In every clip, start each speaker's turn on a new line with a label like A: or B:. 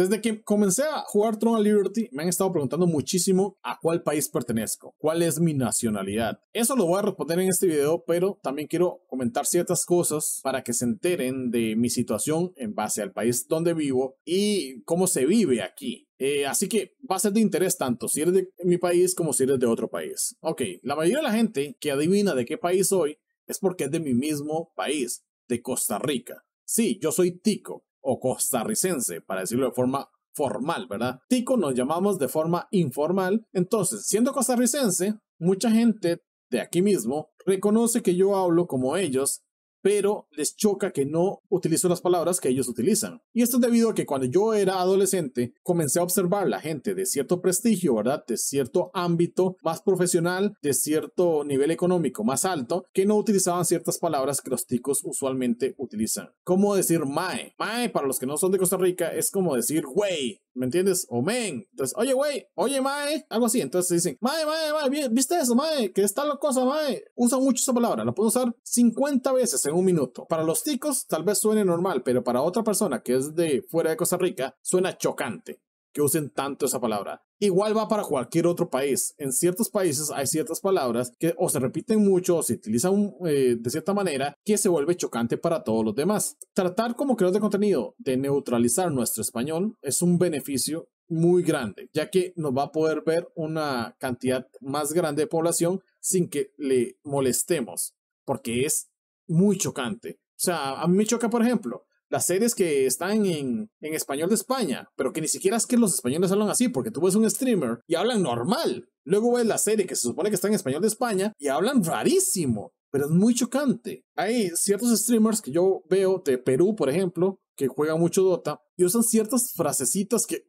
A: Desde que comencé a jugar Tron Liberty, me han estado preguntando muchísimo a cuál país pertenezco, cuál es mi nacionalidad. Eso lo voy a responder en este video, pero también quiero comentar ciertas cosas para que se enteren de mi situación en base al país donde vivo y cómo se vive aquí. Eh, así que va a ser de interés tanto si eres de mi país como si eres de otro país. Ok, la mayoría de la gente que adivina de qué país soy es porque es de mi mismo país, de Costa Rica. Sí, yo soy tico o costarricense, para decirlo de forma formal, ¿verdad? Tico nos llamamos de forma informal. Entonces, siendo costarricense, mucha gente de aquí mismo reconoce que yo hablo como ellos pero les choca que no utilizo las palabras que ellos utilizan. Y esto es debido a que cuando yo era adolescente comencé a observar la gente de cierto prestigio, ¿verdad? De cierto ámbito más profesional, de cierto nivel económico más alto, que no utilizaban ciertas palabras que los ticos usualmente utilizan. Como decir mae? Mae para los que no son de Costa Rica es como decir güey, ¿me entiendes? O men. Entonces, oye güey, oye mae, algo así. Entonces dicen, mae, mae, mae, ¿viste eso, mae? Que está la cosa, mae. Usa mucho esa palabra, la puedo usar 50 veces un minuto. Para los chicos tal vez suene normal, pero para otra persona que es de fuera de Costa Rica suena chocante que usen tanto esa palabra. Igual va para cualquier otro país. En ciertos países hay ciertas palabras que o se repiten mucho o se utilizan eh, de cierta manera que se vuelve chocante para todos los demás. Tratar como creador de contenido de neutralizar nuestro español es un beneficio muy grande, ya que nos va a poder ver una cantidad más grande de población sin que le molestemos, porque es muy chocante. O sea, a mí me choca, por ejemplo, las series que están en, español de España, pero que ni siquiera es que los españoles hablan así, porque tú ves un streamer y hablan normal. Luego ves la serie que se supone que está en español de España y hablan rarísimo, pero es muy chocante. Hay ciertos streamers que yo veo de Perú, por ejemplo, que juegan mucho Dota y usan ciertas frasecitas que,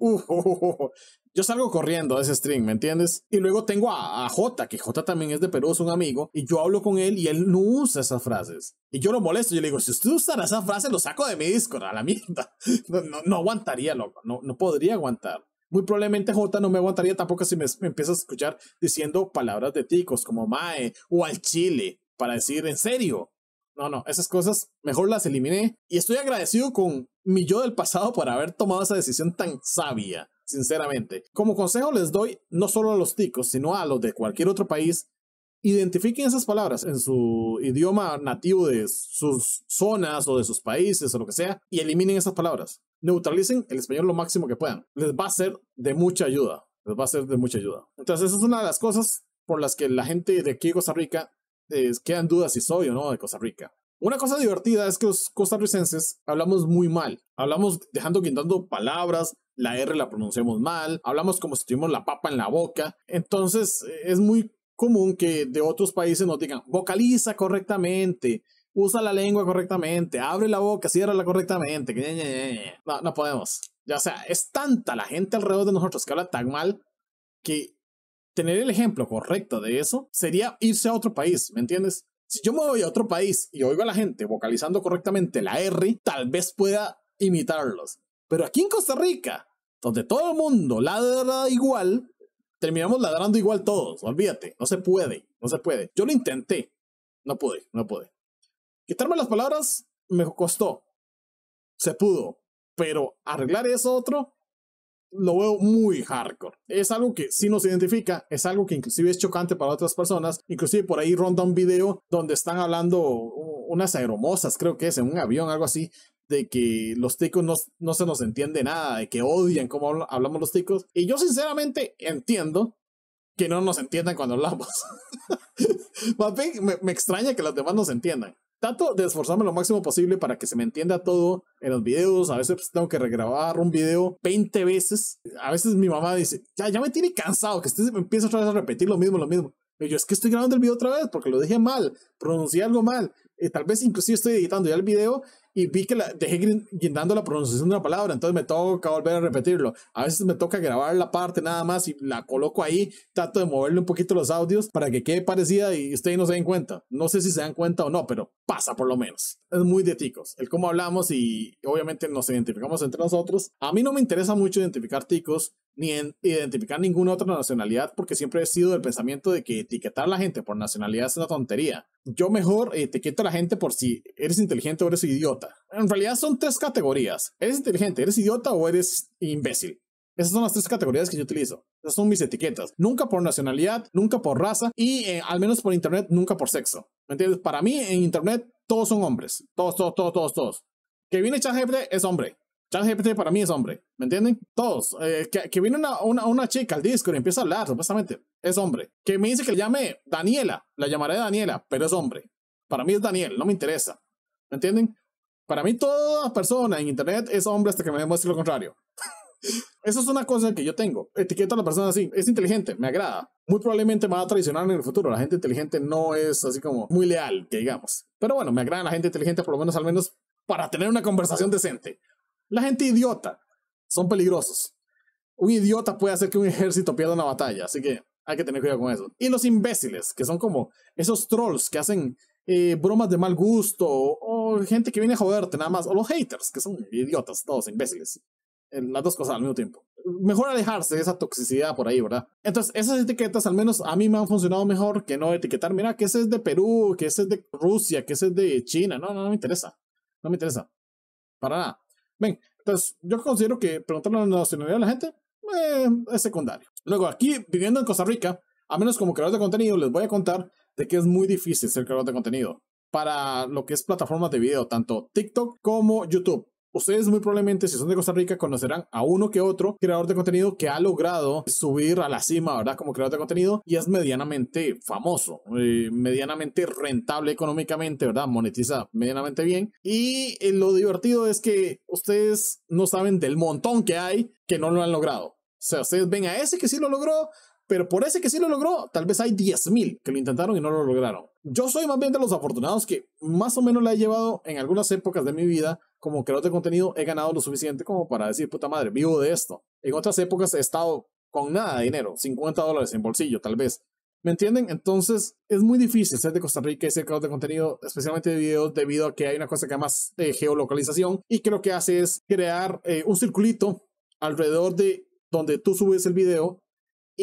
A: Yo salgo corriendo de ese string, ¿me entiendes? Y luego tengo a, Jota, J, que J también es de Perú, es un amigo, y yo hablo con él y él no usa esas frases. Y yo lo molesto, yo le digo, si usted usara esas frases, lo saco de mi Discord, a la mierda. No, no, aguantaría, loco, no, no podría aguantar. Muy probablemente J no me aguantaría tampoco si me, me empieza a escuchar diciendo palabras de ticos como mae o al chile para decir en serio. No, no, esas cosas mejor las eliminé y estoy agradecido con mi yo del pasado por haber tomado esa decisión tan sabia sinceramente. Como consejo les doy no solo a los ticos, sino a los de cualquier otro país, identifiquen esas palabras en su idioma nativo de sus zonas o de sus países o lo que sea y eliminen esas palabras. Neutralicen el español lo máximo que puedan. Les va a ser de mucha ayuda. Les va a ser de mucha ayuda. Entonces, esa es una de las cosas por las que la gente de aquí de Costa Rica eh, quedan dudas si soy o no de Costa Rica. Una cosa divertida es que los costarricenses hablamos muy mal. Hablamos dejando quintando palabras, la R la pronunciamos mal, hablamos como si tuviéramos la papa en la boca. Entonces es muy común que de otros países nos digan, vocaliza correctamente, usa la lengua correctamente, abre la boca, ciérrala correctamente. No, no podemos. Ya sea, es tanta la gente alrededor de nosotros que habla tan mal que tener el ejemplo correcto de eso sería irse a otro país, ¿me entiendes? Si yo me voy a otro país y oigo a la gente vocalizando correctamente la R, tal vez pueda imitarlos. Pero aquí en Costa Rica, donde todo el mundo ladra igual, terminamos ladrando igual todos. Olvídate, no se puede, no se puede. Yo lo intenté, no pude, no pude. Quitarme las palabras me costó, se pudo, pero arreglar eso otro lo veo muy hardcore. Es algo que sí nos identifica, es algo que inclusive es chocante para otras personas. Inclusive por ahí ronda un video donde están hablando unas aeromosas, creo que es, en un avión, algo así, de que los ticos no, se nos entiende nada, de que odian cómo hablamos los ticos. Y yo sinceramente entiendo que no nos entiendan cuando hablamos. me, extraña que los demás nos entiendan. ...tanto de esforzarme lo máximo posible para que se me entienda todo en los videos. A veces pues, tengo que regrabar un video 20 veces. A veces mi mamá dice, ya, ya me tiene cansado, que usted empieza otra vez a repetir lo mismo, lo mismo. Y yo, es que estoy grabando el video otra vez porque lo dejé mal, pronuncié algo mal. tal vez inclusive estoy editando ya el video y vi que la dejé guindando la pronunciación de una palabra, entonces me toca volver a repetirlo. A veces me toca grabar la parte nada más y la coloco ahí, trato de moverle un poquito los audios para que quede parecida y ustedes no se den cuenta. No sé si se dan cuenta o no, pero pasa por lo menos. Es muy de ticos, el cómo hablamos y obviamente nos identificamos entre nosotros. A mí no me interesa mucho identificar ticos ni en identificar ninguna otra nacionalidad porque siempre he sido del pensamiento de que etiquetar a la gente por nacionalidad es una tontería. Yo mejor etiqueto a la gente por si eres inteligente o eres idiota en realidad son tres categorías. ¿Eres inteligente, eres idiota o eres imbécil? Esas son las tres categorías que yo utilizo. Esas son mis etiquetas. Nunca por nacionalidad, nunca por raza y eh, al menos por internet, nunca por sexo. ¿Me entiendes? Para mí en internet todos son hombres. Todos, todos, todos, todos, todos. Que viene ChatGPT es hombre. ChatGPT para mí es hombre. ¿Me entienden? Todos. Eh, que, viene una, una, una, chica al disco y empieza a hablar, supuestamente. Es hombre. Que me dice que le llame Daniela. La llamaré Daniela, pero es hombre. Para mí es Daniel, no me interesa. ¿Me entienden? Para mí, toda persona en internet es hombre hasta que me demuestre lo contrario. Eso es una cosa que yo tengo. Etiqueto a la persona así. Es inteligente, me agrada. Muy probablemente me va a traicionar en el futuro. La gente inteligente no es así como muy leal, que digamos. Pero bueno, me agrada la gente inteligente, por lo menos al menos para tener una conversación decente. La gente idiota son peligrosos. Un idiota puede hacer que un ejército pierda una batalla, así que hay que tener cuidado con eso. Y los imbéciles, que son como esos trolls que hacen eh, bromas de mal gusto o, gente que viene a joderte nada más, o los haters, que son idiotas, todos imbéciles. Las dos cosas al mismo tiempo. Mejor alejarse de esa toxicidad por ahí, ¿verdad? Entonces, esas etiquetas al menos a mí me han funcionado mejor que no etiquetar, mira, que ese es de Perú, que ese es de Rusia, que ese es de China. No, no, no me interesa. No me interesa. Para nada. Ven, entonces yo considero que preguntarle la nacionalidad a la gente eh, es secundario. Luego, aquí, viviendo en Costa Rica, a menos como creador de contenido, les voy a contar de que es muy difícil ser creador de contenido para lo que es plataformas de video, tanto TikTok como YouTube. Ustedes muy probablemente, si son de Costa Rica, conocerán a uno que otro creador de contenido que ha logrado subir a la cima, ¿verdad? Como creador de contenido y es medianamente famoso, eh, medianamente rentable económicamente, ¿verdad? Monetiza medianamente bien. Y eh, lo divertido es que ustedes no saben del montón que hay que no lo han logrado. O sea, ustedes ven a ese que sí lo logró, pero por ese que sí lo logró, tal vez hay 10.000 que lo intentaron y no lo lograron. Yo soy más bien de los afortunados que más o menos la he llevado en algunas épocas de mi vida como creador de contenido, he ganado lo suficiente como para decir, puta madre, vivo de esto. En otras épocas he estado con nada de dinero, 50 dólares en bolsillo tal vez. ¿Me entienden? Entonces es muy difícil ser de Costa Rica y ser creador de contenido, especialmente de videos, debido a que hay una cosa que más eh, geolocalización y que lo que hace es crear eh, un circulito alrededor de donde tú subes el video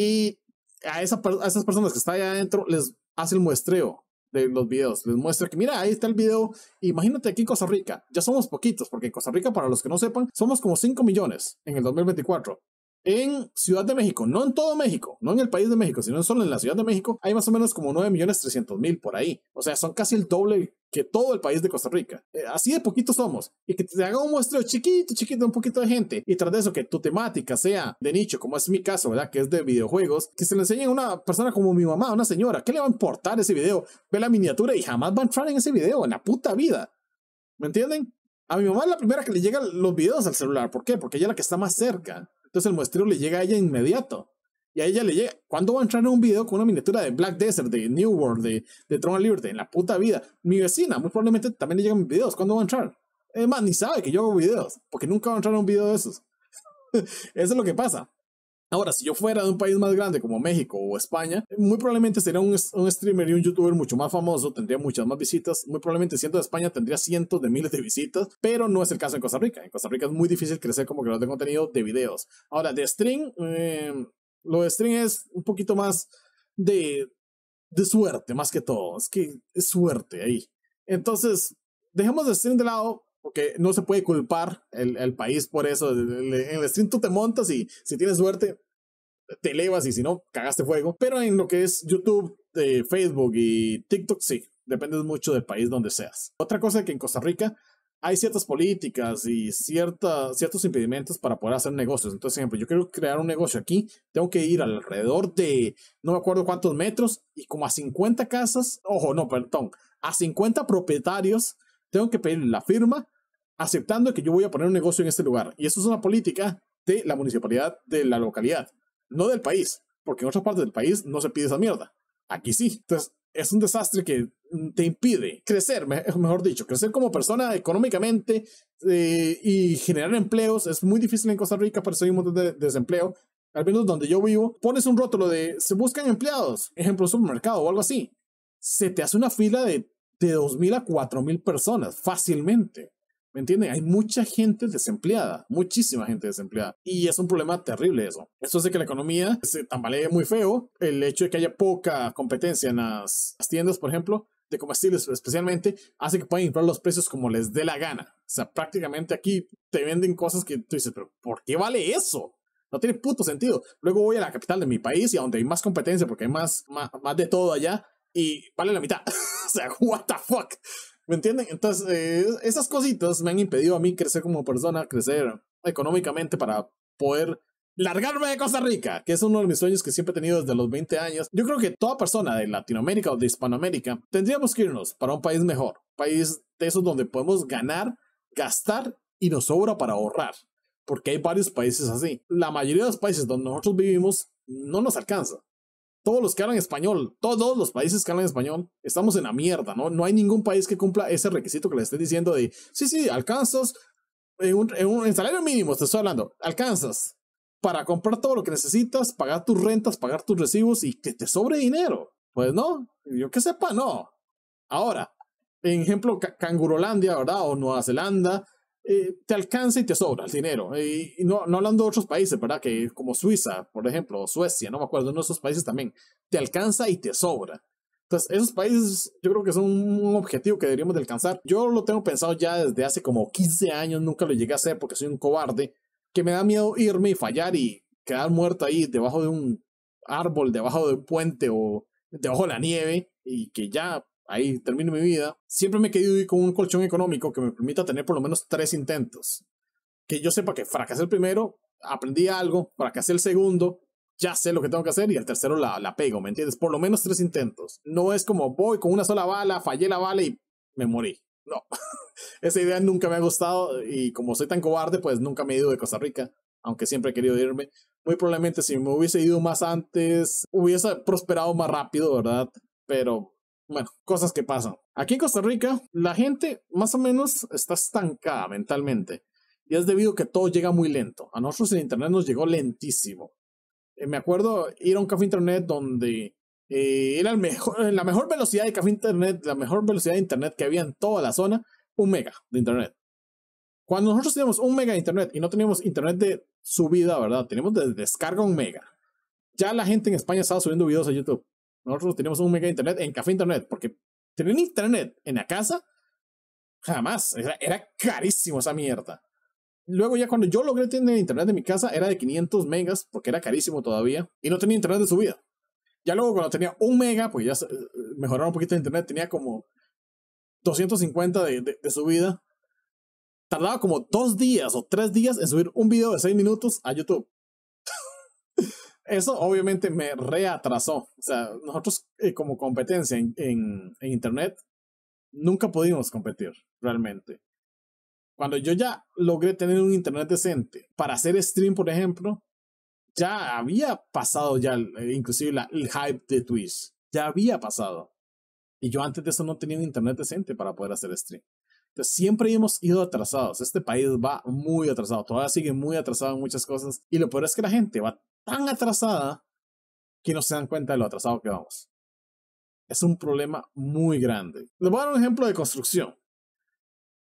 A: y a, a esas personas que están allá adentro les hace el muestreo de los videos. Les muestra que, mira, ahí está el video. Imagínate aquí en Costa Rica. Ya somos poquitos, porque en Costa Rica, para los que no sepan, somos como 5 millones en el 2024 en Ciudad de México, no en todo México, no en el país de México, sino solo en la Ciudad de México, hay más o menos como 9.300.000 por ahí. O sea, son casi el doble que todo el país de Costa Rica. Eh, así de poquitos somos. Y que te haga un muestreo chiquito, chiquito, un poquito de gente. Y tras de eso, que tu temática sea de nicho, como es mi caso, ¿verdad? Que es de videojuegos. Que se le enseñe a una persona como mi mamá, una señora. ¿Qué le va a importar ese video? Ve la miniatura y jamás va a entrar en ese video, en la puta vida. ¿Me entienden? A mi mamá es la primera que le llegan los videos al celular. ¿Por qué? Porque ella es la que está más cerca. Entonces el muestreo le llega a ella inmediato. Y a ella le llega. ¿Cuándo va a entrar en un video con una miniatura de Black Desert, de New World, de, de Tron Liberty? En la puta vida. Mi vecina, muy probablemente también le llegan videos. ¿Cuándo va a entrar? Es más, ni sabe que yo hago videos, porque nunca va a entrar en un video de esos. Eso es lo que pasa. Ahora, si yo fuera de un país más grande como México o España, muy probablemente sería un, streamer y un youtuber mucho más famoso, tendría muchas más visitas, muy probablemente siendo de España tendría cientos de miles de visitas, pero no es el caso en Costa Rica. En Costa Rica es muy difícil crecer como creador de contenido de videos. Ahora, de stream, eh, lo de stream es un poquito más de, de suerte, más que todo. Es que es suerte ahí. Entonces, dejemos de stream de lado, que no se puede culpar el, país por eso. En el stream tú te montas y si tienes suerte, te elevas y si no, cagaste fuego. Pero en lo que es YouTube, eh, Facebook y TikTok, sí, depende mucho del país donde seas. Otra cosa es que en Costa Rica hay ciertas políticas y ciertos impedimentos para poder hacer negocios. Entonces, por ejemplo, yo quiero crear un negocio aquí, tengo que ir alrededor de, no me acuerdo cuántos metros, y como a 50 casas, ojo, no, perdón, a 50 propietarios, tengo que pedir la firma aceptando que yo voy a poner un negocio en este lugar. Y eso es una política de la municipalidad de la localidad, no del país, porque en otras partes del país no se pide esa mierda. Aquí sí. Entonces, es un desastre que te impide crecer, mejor dicho, crecer como persona económicamente eh, y generar empleos. Es muy difícil en Costa Rica, pero hay un montón de desempleo. Al menos donde yo vivo, pones un rótulo de se buscan empleados, ejemplo, un supermercado o algo así. Se te hace una fila de, de 2.000 a 4.000 personas fácilmente. ¿Me entienden? Hay mucha gente desempleada, muchísima gente desempleada. Y es un problema terrible eso. Eso hace que la economía se tambalee muy feo. El hecho de que haya poca competencia en las, tiendas, por ejemplo, de comestibles especialmente, hace que puedan inflar los precios como les dé la gana. O sea, prácticamente aquí te venden cosas que tú dices, pero ¿por qué vale eso? No tiene puto sentido. Luego voy a la capital de mi país y a donde hay más competencia porque hay más, más, más de todo allá y vale la mitad. o sea, what the fuck. ¿Me entienden? Entonces, eh, esas cositas me han impedido a mí crecer como persona, crecer económicamente para poder largarme de Costa Rica, que es uno de mis sueños que siempre he tenido desde los 20 años. Yo creo que toda persona de Latinoamérica o de Hispanoamérica tendríamos que irnos para un país mejor, país de esos donde podemos ganar, gastar y nos sobra para ahorrar, porque hay varios países así. La mayoría de los países donde nosotros vivimos no nos alcanza todos los que hablan español, todos los países que hablan español, estamos en la mierda, ¿no? No hay ningún país que cumpla ese requisito que les esté diciendo de, sí, sí, alcanzas, en, un, salario mínimo te estoy hablando, alcanzas para comprar todo lo que necesitas, pagar tus rentas, pagar tus recibos y que te sobre dinero. Pues no, yo que sepa, no. Ahora, en ejemplo, Cangurolandia, ¿verdad? O Nueva Zelanda, eh, te alcanza y te sobra el dinero. Y, no, no, hablando de otros países, ¿verdad? Que como Suiza, por ejemplo, o Suecia, no me acuerdo, uno de esos países también, te alcanza y te sobra. Entonces, esos países yo creo que son un objetivo que deberíamos de alcanzar. Yo lo tengo pensado ya desde hace como 15 años, nunca lo llegué a hacer porque soy un cobarde, que me da miedo irme y fallar y quedar muerto ahí debajo de un árbol, debajo de un puente o debajo de la nieve y que ya ahí termino mi vida, siempre me he querido ir con un colchón económico que me permita tener por lo menos tres intentos. Que yo sepa que fracasé el primero, aprendí algo, fracasé el segundo, ya sé lo que tengo que hacer y el tercero la, la pego, ¿me entiendes? Por lo menos tres intentos. No es como voy con una sola bala, fallé la bala y me morí. No, esa idea nunca me ha gustado y como soy tan cobarde, pues nunca me he ido de Costa Rica, aunque siempre he querido irme. Muy probablemente si me hubiese ido más antes, hubiese prosperado más rápido, ¿verdad? Pero bueno, cosas que pasan. Aquí en Costa Rica, la gente más o menos está estancada mentalmente. Y es debido a que todo llega muy lento. A nosotros el Internet nos llegó lentísimo. Eh, me acuerdo ir a un café Internet donde eh, era eh, la mejor velocidad de café Internet, la mejor velocidad de Internet que había en toda la zona, un mega de Internet. Cuando nosotros teníamos un mega de Internet y no teníamos Internet de subida, ¿verdad? Teníamos de descarga un mega. Ya la gente en España estaba subiendo videos a YouTube. Nosotros teníamos un mega internet en Café Internet, porque tener internet en la casa, jamás. Era, carísimo esa mierda. Luego ya cuando yo logré tener internet en mi casa, era de 500 megas, porque era carísimo todavía, y no tenía internet de subida. Ya luego cuando tenía un mega, pues ya eh, mejoraron un poquito el internet, tenía como 250 de, de, subida. Tardaba como dos días o tres días en subir un video de seis minutos a YouTube eso obviamente me reatrasó. O sea, nosotros eh, como competencia en, en, Internet nunca pudimos competir realmente. Cuando yo ya logré tener un Internet decente para hacer stream, por ejemplo, ya había pasado ya eh, inclusive el hype de Twitch. Ya había pasado. Y yo antes de eso no tenía un Internet decente para poder hacer stream. Entonces, siempre hemos ido atrasados. Este país va muy atrasado. Todavía sigue muy atrasado en muchas cosas. Y lo peor es que la gente va tan atrasada que no se dan cuenta de lo atrasado que vamos. Es un problema muy grande. Les voy a dar un ejemplo de construcción.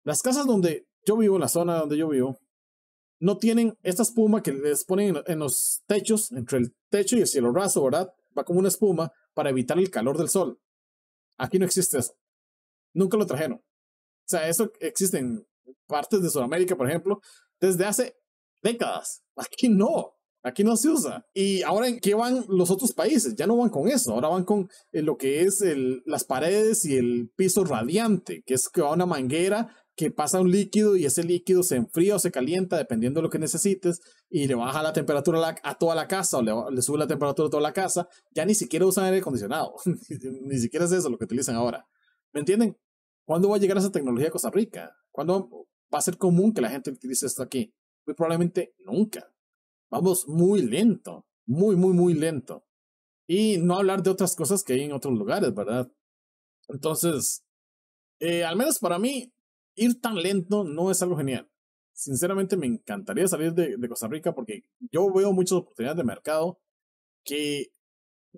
A: Las casas donde yo vivo, en la zona donde yo vivo, no tienen esta espuma que les ponen en los techos, entre el techo y el cielo raso, ¿verdad? Va como una espuma para evitar el calor del sol. Aquí no existe eso. Nunca lo trajeron. O sea, eso existe en partes de Sudamérica, por ejemplo, desde hace décadas. Aquí no. Aquí no se usa. ¿Y ahora en qué van los otros países? Ya no van con eso, ahora van con eh, lo que es las paredes y el piso radiante, que es que va una manguera que pasa un líquido y ese líquido se enfría o se calienta dependiendo de lo que necesites y le baja la temperatura a, toda la casa o le, sube la temperatura a toda la casa, ya ni siquiera usan aire acondicionado, ni siquiera es eso lo que utilizan ahora. ¿Me entienden? ¿Cuándo va a llegar esa tecnología a Costa Rica? ¿Cuándo va a ser común que la gente utilice esto aquí? Muy probablemente nunca vamos muy lento, muy, muy, muy lento. Y no hablar de otras cosas que hay en otros lugares, ¿verdad? Entonces, eh, al menos para mí, ir tan lento no es algo genial. Sinceramente, me encantaría salir de, de Costa Rica porque yo veo muchas oportunidades de mercado que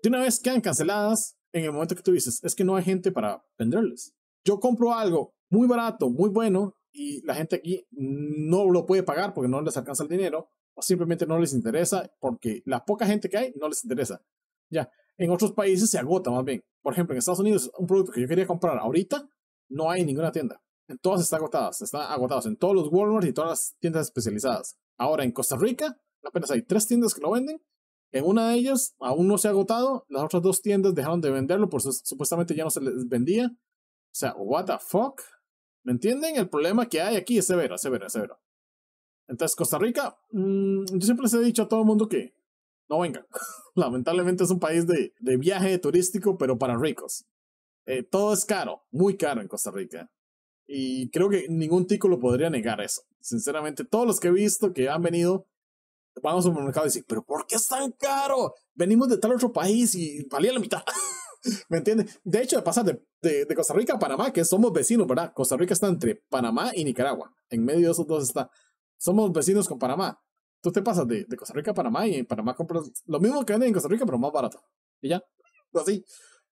A: de una vez quedan canceladas en el momento que tú dices, es que no hay gente para venderles. Yo compro algo muy barato, muy bueno, y la gente aquí no lo puede pagar porque no les alcanza el dinero simplemente no les interesa porque la poca gente que hay no les interesa. Ya, en otros países se agota más bien. Por ejemplo, en Estados Unidos, un producto que yo quería comprar ahorita no hay ninguna tienda. En todas está agotadas, está agotados en todos los Walmart y todas las tiendas especializadas. Ahora en Costa Rica apenas hay tres tiendas que lo venden. En una de ellas aún no se ha agotado, las otras dos tiendas dejaron de venderlo porque supuestamente ya no se les vendía. O sea, what the fuck? ¿Me entienden? El problema que hay aquí es severo, severo, severo. Entonces, Costa Rica, mm, yo siempre les he dicho a todo el mundo que no vengan. Lamentablemente es un país de, de viaje turístico, pero para ricos. Eh, todo es caro, muy caro en Costa Rica. Y creo que ningún tico lo podría negar eso. Sinceramente, todos los que he visto que han venido a un mercado y dicen, pero ¿por qué es tan caro? Venimos de tal otro país y valía la mitad. ¿Me entiendes? De hecho, pasa de, de, de, Costa Rica a Panamá, que somos vecinos, ¿verdad? Costa Rica está entre Panamá y Nicaragua. En medio de esos dos está somos vecinos con Panamá. Tú te pasas de, Costa Rica a Panamá y en Panamá compras lo mismo que venden en Costa Rica, pero más barato. Y ya, así,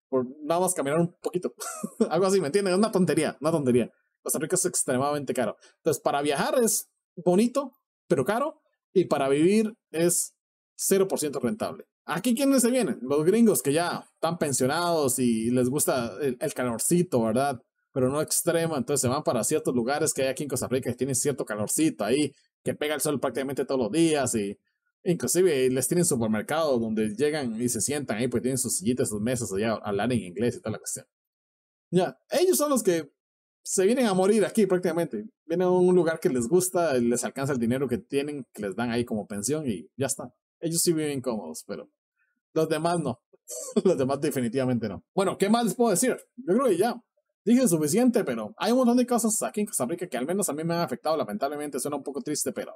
A: por nada más caminar un poquito. Algo así, ¿me entienden? Es una tontería, una tontería. Costa Rica es extremadamente caro. Entonces, para viajar es bonito, pero caro. Y para vivir es 0% rentable. Aquí quiénes se vienen, los gringos que ya están pensionados y les gusta el, calorcito, ¿verdad? pero no extrema, entonces se van para ciertos lugares que hay aquí en Costa Rica que tienen cierto calorcito ahí, que pega el sol prácticamente todos los días y inclusive les tienen supermercados donde llegan y se sientan ahí, pues tienen sus sillitas, sus mesas allá, hablar en inglés y toda la cuestión. Ya, ellos son los que se vienen a morir aquí prácticamente. Vienen a un lugar que les gusta, les alcanza el dinero que tienen, que les dan ahí como pensión y ya está. Ellos sí viven cómodos, pero los demás no. los demás definitivamente no. Bueno, ¿qué más les puedo decir? Yo creo que ya dije suficiente, pero hay un montón de cosas aquí en Costa Rica que al menos a mí me han afectado, lamentablemente, suena un poco triste, pero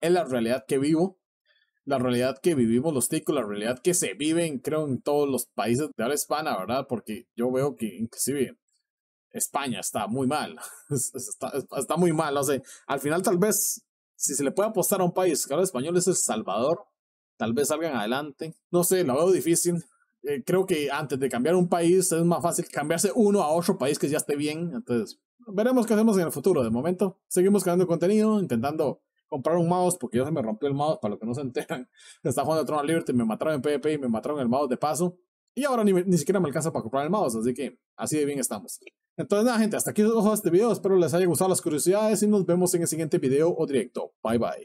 A: es la realidad que vivo, la realidad que vivimos los ticos, la realidad que se vive, creo, en todos los países de habla hispana, ¿verdad? Porque yo veo que inclusive España está muy mal, está, muy mal, o sea, al final tal vez, si se le puede apostar a un país que habla español es El Salvador, tal vez salgan adelante, no sé, lo veo difícil, eh, creo que antes de cambiar un país es más fácil cambiarse uno a otro país que ya esté bien. Entonces, veremos qué hacemos en el futuro. De momento, seguimos creando contenido, intentando comprar un mouse, porque ya se me rompió el mouse, para lo que no se enteran. está jugando Tron Liberty, me mataron en PvP y me mataron el mouse de paso. Y ahora ni, siquiera me alcanza para comprar el mouse, así que así de bien estamos. Entonces nada gente, hasta aquí os este video, espero les haya gustado las curiosidades y nos vemos en el siguiente video o directo. Bye bye.